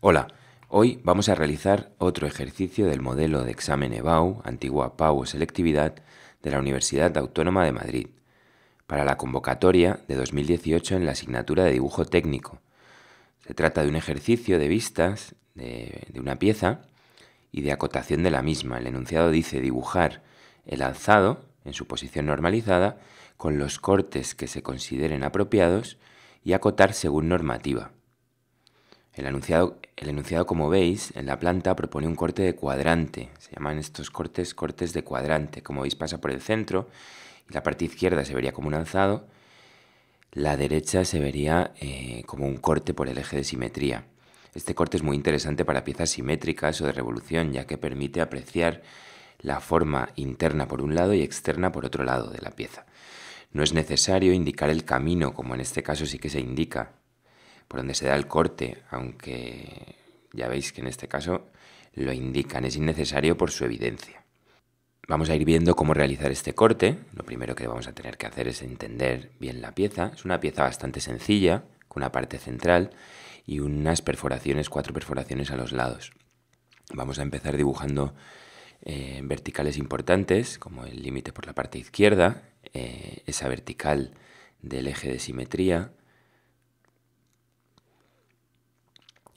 Hola, hoy vamos a realizar otro ejercicio del modelo de examen EBAU, antigua PAU o selectividad, de la Universidad Autónoma de Madrid, para la convocatoria de 2018 en la asignatura de dibujo técnico. Se trata de un ejercicio de vistas de, de una pieza y de acotación de la misma. El enunciado dice dibujar el alzado en su posición normalizada con los cortes que se consideren apropiados y acotar según normativa. El enunciado, el enunciado, como veis, en la planta propone un corte de cuadrante. Se llaman estos cortes cortes de cuadrante. Como veis pasa por el centro y la parte izquierda se vería como un alzado. La derecha se vería eh, como un corte por el eje de simetría. Este corte es muy interesante para piezas simétricas o de revolución, ya que permite apreciar la forma interna por un lado y externa por otro lado de la pieza. No es necesario indicar el camino, como en este caso sí que se indica, por donde se da el corte, aunque ya veis que en este caso lo indican, es innecesario por su evidencia. Vamos a ir viendo cómo realizar este corte. Lo primero que vamos a tener que hacer es entender bien la pieza. Es una pieza bastante sencilla, con una parte central y unas perforaciones, cuatro perforaciones a los lados. Vamos a empezar dibujando eh, verticales importantes, como el límite por la parte izquierda, eh, esa vertical del eje de simetría,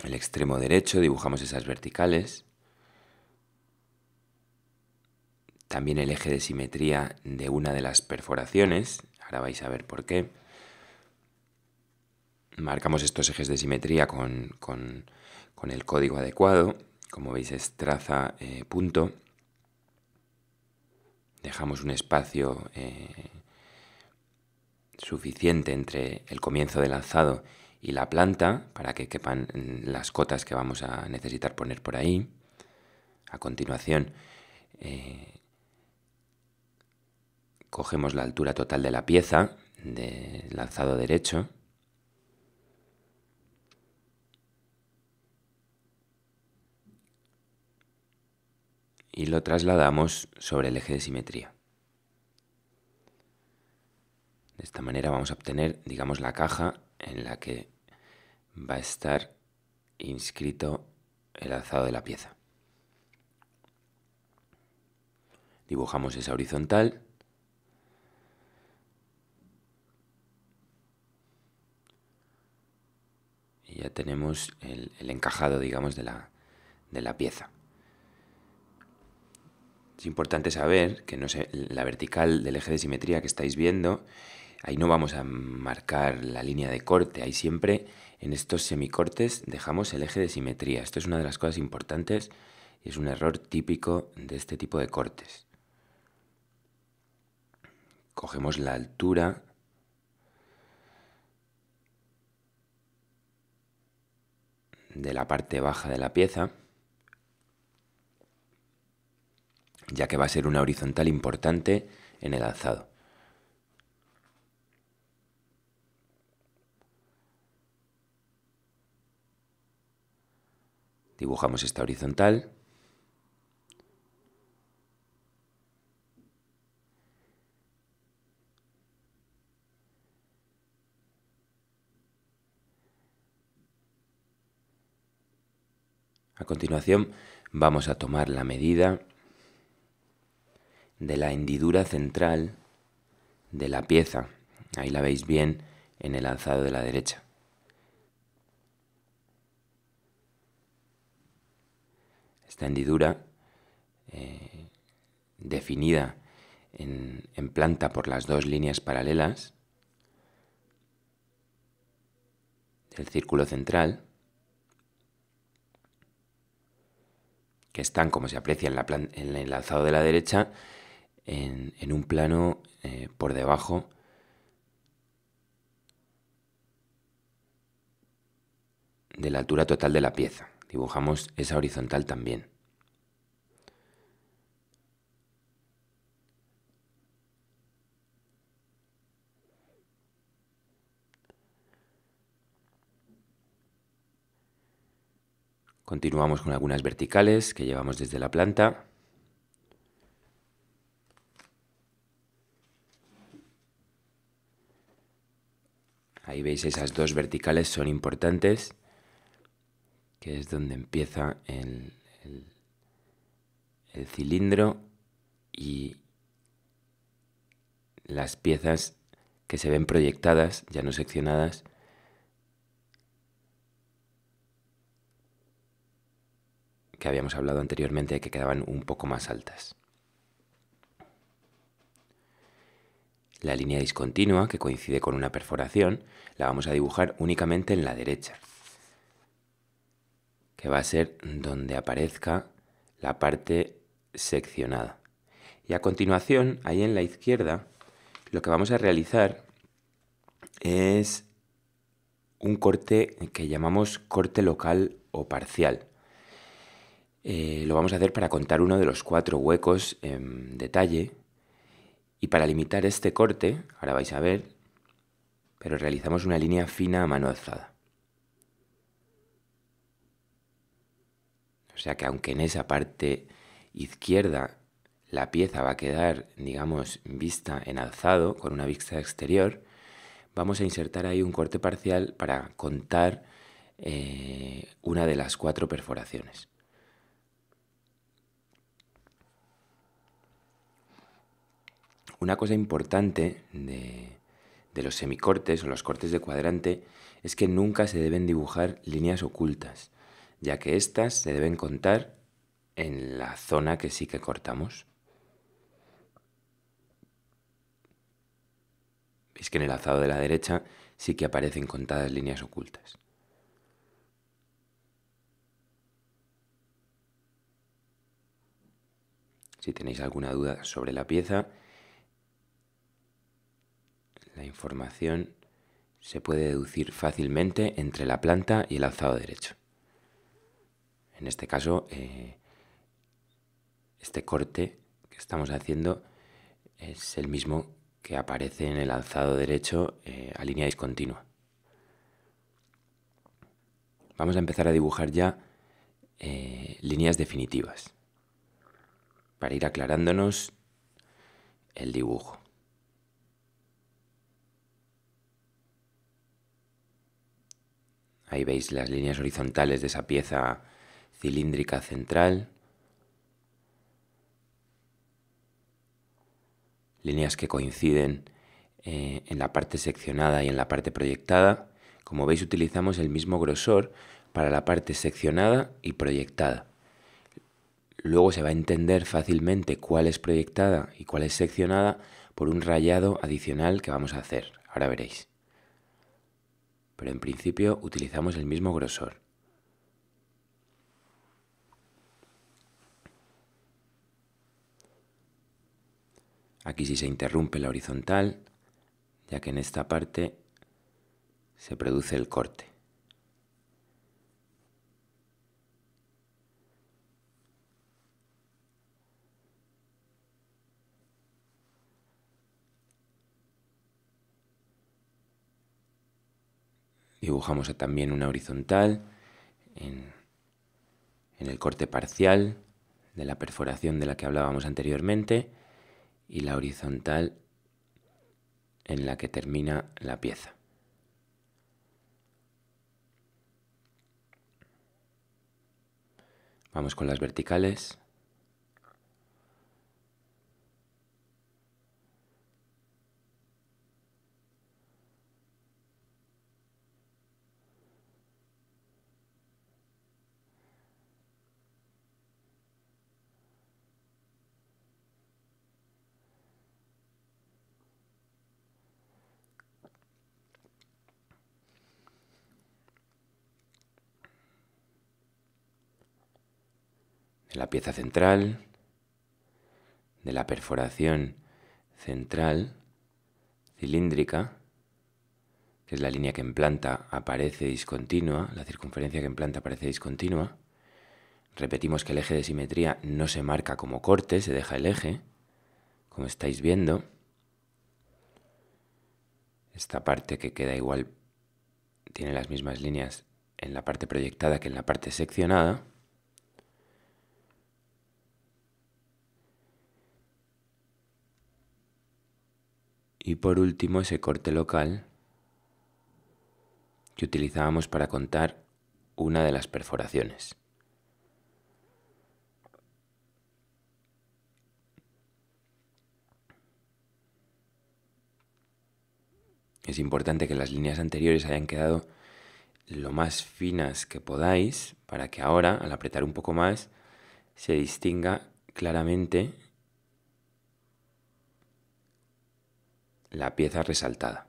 el extremo derecho, dibujamos esas verticales, también el eje de simetría de una de las perforaciones, ahora vais a ver por qué, marcamos estos ejes de simetría con, el código adecuado. Como veis es traza eh, punto. Dejamos un espacio eh, suficiente entre el comienzo del alzado y la planta para que quepan mm, las cotas que vamos a necesitar poner por ahí. A continuación, eh, cogemos la altura total de la pieza del alzado derecho y lo trasladamos sobre el eje de simetría. De esta manera vamos a obtener, digamos, la caja en la que va a estar inscrito el alzado de la pieza. Dibujamos esa horizontal. Y ya tenemos el, encajado, digamos, de la pieza. Es importante saber que no sé, la vertical del eje de simetría que estáis viendo, ahí no vamos a marcar la línea de corte, ahí siempre en estos semicortes dejamos el eje de simetría. Esto es una de las cosas importantes y es un error típico de este tipo de cortes. Cogemos la altura de la parte baja de la pieza ya que va a ser una horizontal importante en el alzado. Dibujamos esta horizontal. A continuación vamos a tomar la medida de la hendidura central de la pieza. Ahí la veis bien en el alzado de la derecha. Esta hendidura, eh, definida en, planta por las dos líneas paralelas del círculo central, que están, como se aprecia en, en el alzado de la derecha, en, un plano eh, por debajo de la altura total de la pieza. Dibujamos esa horizontal también. Continuamos con algunas verticales que llevamos desde la planta. Ahí veis esas dos verticales son importantes, que es donde empieza el, el cilindro y las piezas que se ven proyectadas, ya no seccionadas, que habíamos hablado anteriormente que quedaban un poco más altas. La línea discontinua, que coincide con una perforación, la vamos a dibujar únicamente en la derecha, que va a ser donde aparezca la parte seccionada. Y a continuación, ahí en la izquierda, lo que vamos a realizar es un corte que llamamos corte local o parcial. Eh, lo vamos a hacer para contar uno de los cuatro huecos en detalle y para limitar este corte, ahora vais a ver, pero realizamos una línea fina a mano alzada. O sea que aunque en esa parte izquierda la pieza va a quedar, digamos, vista en alzado, con una vista exterior, vamos a insertar ahí un corte parcial para contar eh, una de las cuatro perforaciones. Una cosa importante de, los semicortes o los cortes de cuadrante es que nunca se deben dibujar líneas ocultas, ya que éstas se deben contar en la zona que sí que cortamos. Veis que en el azado de la derecha sí que aparecen contadas líneas ocultas. Si tenéis alguna duda sobre la pieza, la información se puede deducir fácilmente entre la planta y el alzado derecho. En este caso, eh, este corte que estamos haciendo es el mismo que aparece en el alzado derecho eh, a línea discontinua. Vamos a empezar a dibujar ya eh, líneas definitivas para ir aclarándonos el dibujo. Ahí veis las líneas horizontales de esa pieza cilíndrica central. Líneas que coinciden eh, en la parte seccionada y en la parte proyectada. Como veis utilizamos el mismo grosor para la parte seccionada y proyectada. Luego se va a entender fácilmente cuál es proyectada y cuál es seccionada por un rayado adicional que vamos a hacer. Ahora veréis pero en principio utilizamos el mismo grosor. Aquí sí se interrumpe la horizontal, ya que en esta parte se produce el corte. Dibujamos también una horizontal en, el corte parcial de la perforación de la que hablábamos anteriormente y la horizontal en la que termina la pieza. Vamos con las verticales. de la pieza central, de la perforación central cilíndrica, que es la línea que en planta aparece discontinua, la circunferencia que en planta aparece discontinua. Repetimos que el eje de simetría no se marca como corte, se deja el eje, como estáis viendo. Esta parte que queda igual tiene las mismas líneas en la parte proyectada que en la parte seccionada. Y por último ese corte local que utilizábamos para contar una de las perforaciones. Es importante que las líneas anteriores hayan quedado lo más finas que podáis para que ahora, al apretar un poco más, se distinga claramente la pieza resaltada.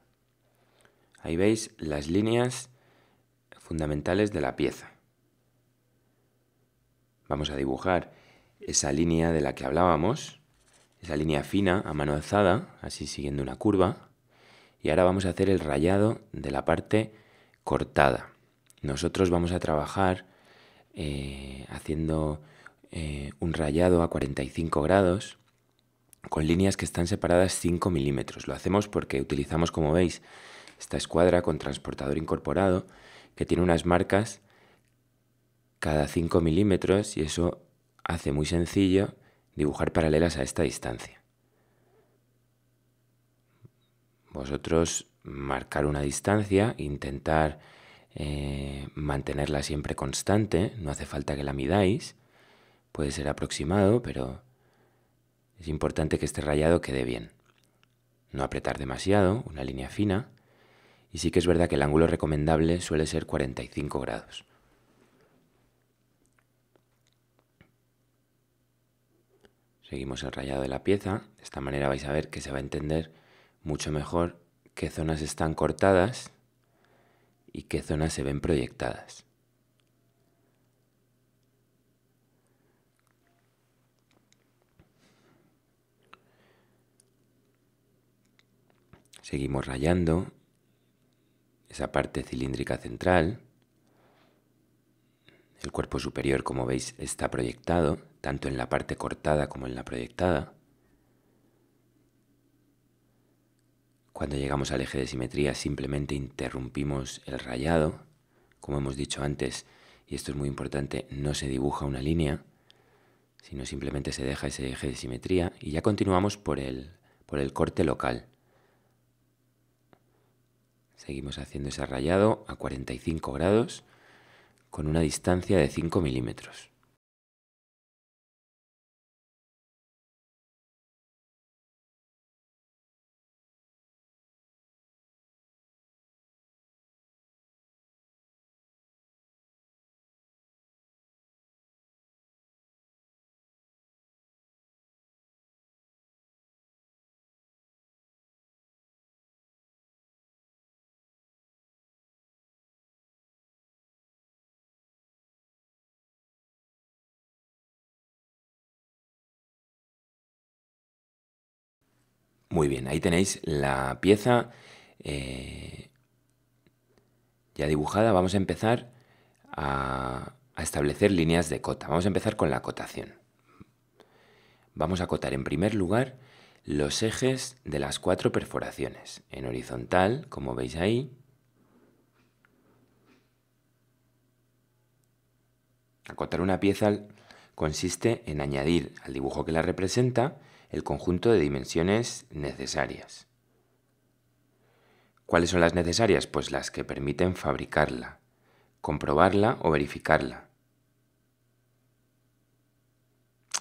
Ahí veis las líneas fundamentales de la pieza. Vamos a dibujar esa línea de la que hablábamos, esa línea fina, a mano alzada, así siguiendo una curva. Y ahora vamos a hacer el rayado de la parte cortada. Nosotros vamos a trabajar eh, haciendo eh, un rayado a 45 grados con líneas que están separadas 5 milímetros. Lo hacemos porque utilizamos, como veis, esta escuadra con transportador incorporado que tiene unas marcas cada 5 milímetros y eso hace muy sencillo dibujar paralelas a esta distancia. Vosotros marcar una distancia, intentar eh, mantenerla siempre constante, no hace falta que la midáis, puede ser aproximado, pero es importante que este rayado quede bien. No apretar demasiado, una línea fina, y sí que es verdad que el ángulo recomendable suele ser 45 grados. Seguimos el rayado de la pieza, de esta manera vais a ver que se va a entender mucho mejor qué zonas están cortadas y qué zonas se ven proyectadas. Seguimos rayando esa parte cilíndrica central. El cuerpo superior, como veis, está proyectado, tanto en la parte cortada como en la proyectada. Cuando llegamos al eje de simetría simplemente interrumpimos el rayado. Como hemos dicho antes, y esto es muy importante, no se dibuja una línea, sino simplemente se deja ese eje de simetría y ya continuamos por el, por el corte local. Seguimos haciendo ese rayado a 45 grados con una distancia de 5 milímetros. Muy bien, ahí tenéis la pieza eh, ya dibujada. Vamos a empezar a, a establecer líneas de cota. Vamos a empezar con la acotación. Vamos a acotar en primer lugar los ejes de las cuatro perforaciones. En horizontal, como veis ahí, acotar una pieza consiste en añadir al dibujo que la representa el conjunto de dimensiones necesarias. ¿Cuáles son las necesarias? Pues las que permiten fabricarla, comprobarla o verificarla,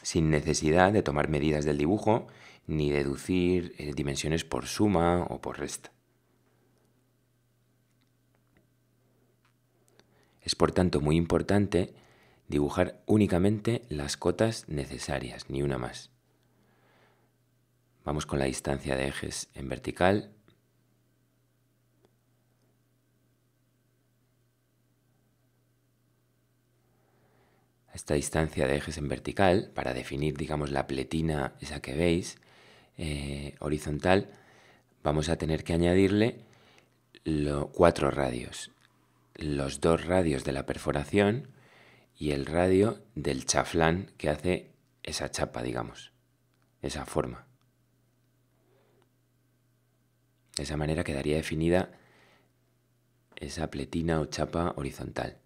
sin necesidad de tomar medidas del dibujo ni deducir eh, dimensiones por suma o por resta. Es por tanto muy importante Dibujar únicamente las cotas necesarias, ni una más. Vamos con la distancia de ejes en vertical. Esta distancia de ejes en vertical, para definir, digamos, la pletina esa que veis, eh, horizontal, vamos a tener que añadirle cuatro radios. Los dos radios de la perforación y el radio del chaflán que hace esa chapa, digamos, esa forma. De esa manera quedaría definida esa pletina o chapa horizontal.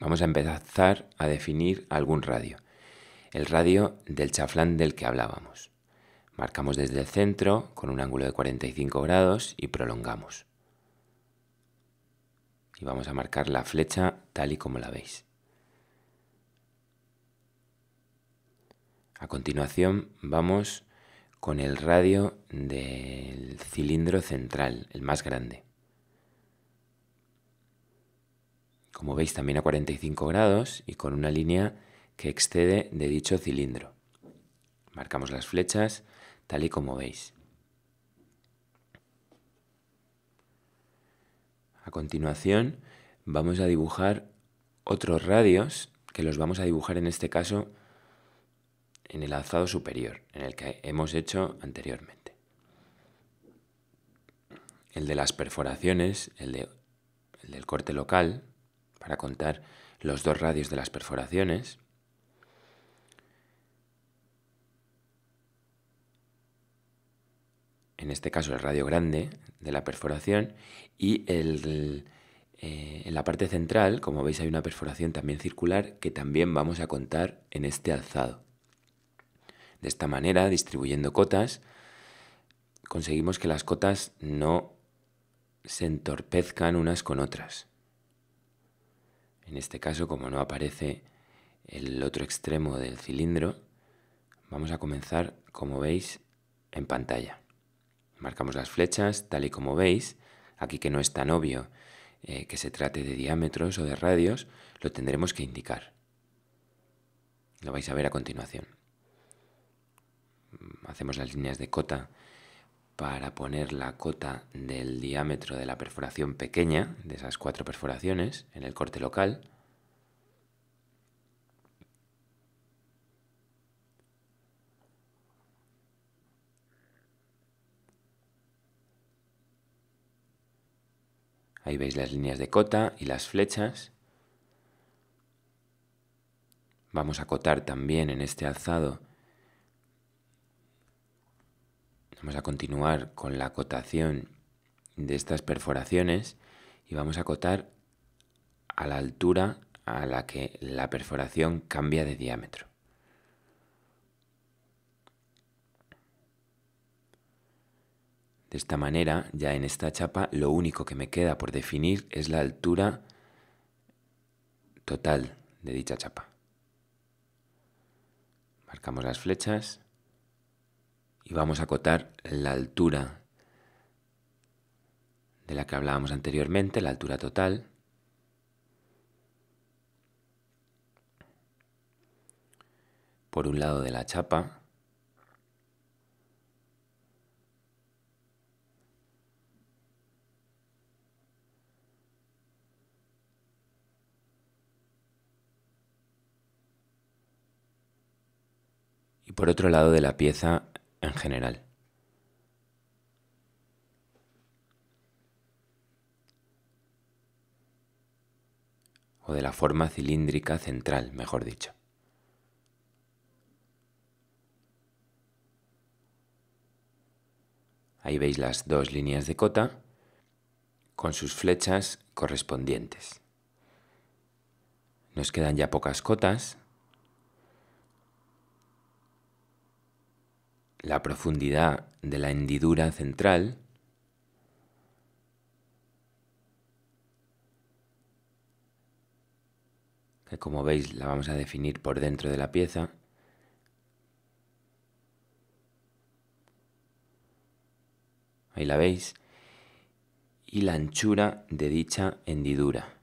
Vamos a empezar a definir algún radio, el radio del chaflán del que hablábamos. Marcamos desde el centro con un ángulo de 45 grados y prolongamos. Y vamos a marcar la flecha tal y como la veis. A continuación vamos con el radio del cilindro central, el más grande. Como veis también a 45 grados y con una línea que excede de dicho cilindro. Marcamos las flechas tal y como veis. A continuación vamos a dibujar otros radios que los vamos a dibujar en este caso en el alzado superior, en el que hemos hecho anteriormente. El de las perforaciones, el, el del corte local, para contar los dos radios de las perforaciones, en este caso el radio grande de la perforación, y eh, en la parte central, como veis, hay una perforación también circular que también vamos a contar en este alzado. De esta manera, distribuyendo cotas, conseguimos que las cotas no se entorpezcan unas con otras. En este caso, como no aparece el otro extremo del cilindro, vamos a comenzar, como veis, en pantalla. Marcamos las flechas tal y como veis, aquí que no es tan obvio eh, que se trate de diámetros o de radios, lo tendremos que indicar. Lo vais a ver a continuación. Mm, hacemos las líneas de cota para poner la cota del diámetro de la perforación pequeña, de esas cuatro perforaciones, en el corte local. Ahí veis las líneas de cota y las flechas. Vamos a cotar también en este alzado. Vamos a continuar con la cotación de estas perforaciones y vamos a cotar a la altura a la que la perforación cambia de diámetro. De esta manera, ya en esta chapa, lo único que me queda por definir es la altura total de dicha chapa. Marcamos las flechas y vamos a acotar la altura de la que hablábamos anteriormente, la altura total. Por un lado de la chapa por otro lado de la pieza en general. o de la forma cilíndrica central, mejor dicho. Ahí veis las dos líneas de cota con sus flechas correspondientes. Nos quedan ya pocas cotas, la profundidad de la hendidura central que como veis la vamos a definir por dentro de la pieza. Ahí la veis. Y la anchura de dicha hendidura.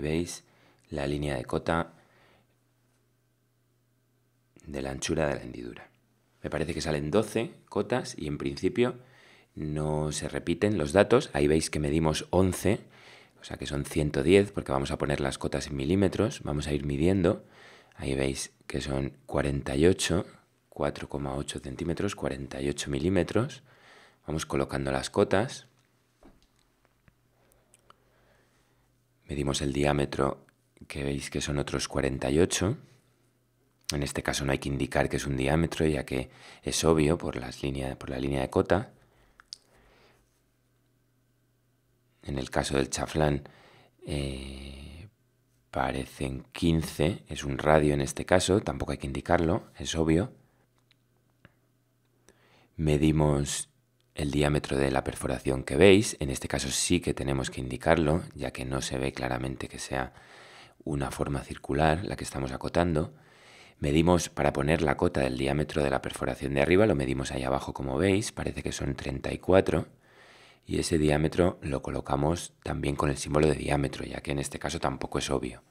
veis la línea de cota de la anchura de la hendidura. Me parece que salen 12 cotas y en principio no se repiten los datos. Ahí veis que medimos 11, o sea que son 110 porque vamos a poner las cotas en milímetros, vamos a ir midiendo. Ahí veis que son 48, 4,8 centímetros, 48 milímetros. Vamos colocando las cotas. Medimos el diámetro, que veis que son otros 48. En este caso no hay que indicar que es un diámetro, ya que es obvio por, por la línea de cota. En el caso del chaflán eh, parecen 15, es un radio en este caso, tampoco hay que indicarlo, es obvio. Medimos el diámetro de la perforación que veis. En este caso sí que tenemos que indicarlo, ya que no se ve claramente que sea una forma circular la que estamos acotando. Medimos para poner la cota del diámetro de la perforación de arriba, lo medimos ahí abajo como veis, parece que son 34 y ese diámetro lo colocamos también con el símbolo de diámetro, ya que en este caso tampoco es obvio.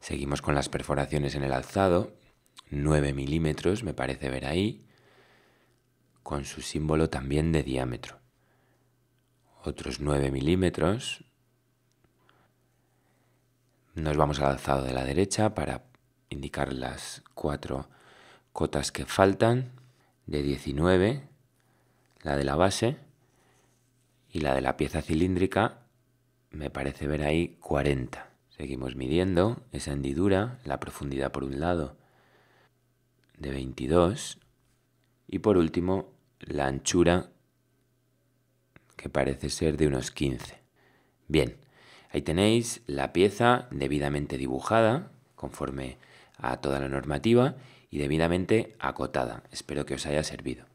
Seguimos con las perforaciones en el alzado, 9 milímetros me parece ver ahí, con su símbolo también de diámetro. Otros 9 milímetros. Nos vamos al alzado de la derecha para indicar las cuatro cotas que faltan. De 19, la de la base y la de la pieza cilíndrica, me parece ver ahí 40. Seguimos midiendo esa hendidura, la profundidad por un lado de 22 y por último la anchura que parece ser de unos 15. Bien, ahí tenéis la pieza debidamente dibujada, conforme a toda la normativa, y debidamente acotada. Espero que os haya servido.